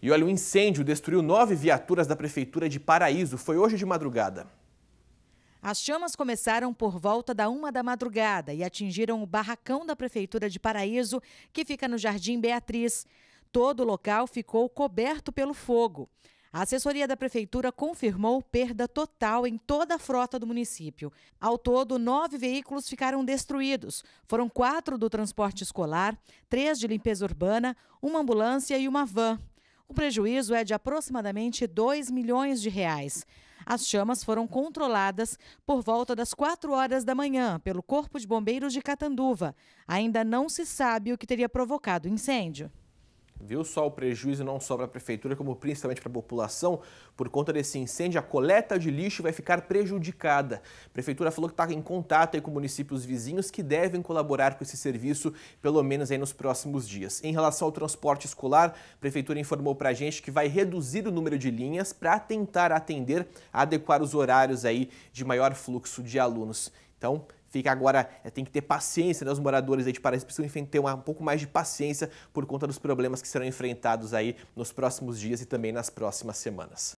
E olha, o um incêndio destruiu nove viaturas da Prefeitura de Paraíso. Foi hoje de madrugada. As chamas começaram por volta da uma da madrugada e atingiram o barracão da Prefeitura de Paraíso, que fica no Jardim Beatriz. Todo o local ficou coberto pelo fogo. A assessoria da Prefeitura confirmou perda total em toda a frota do município. Ao todo, nove veículos ficaram destruídos. Foram quatro do transporte escolar, três de limpeza urbana, uma ambulância e uma van. O prejuízo é de aproximadamente 2 milhões de reais. As chamas foram controladas por volta das 4 horas da manhã pelo Corpo de Bombeiros de Catanduva. Ainda não se sabe o que teria provocado o incêndio. Viu só o prejuízo não só para a prefeitura, como principalmente para a população. Por conta desse incêndio, a coleta de lixo vai ficar prejudicada. A prefeitura falou que está em contato com municípios vizinhos que devem colaborar com esse serviço, pelo menos aí nos próximos dias. Em relação ao transporte escolar, a prefeitura informou para a gente que vai reduzir o número de linhas para tentar atender, adequar os horários aí de maior fluxo de alunos. Então, Fica agora, é, tem que ter paciência, né? Os moradores aí de Paraíso precisam ter um pouco mais de paciência por conta dos problemas que serão enfrentados aí nos próximos dias e também nas próximas semanas.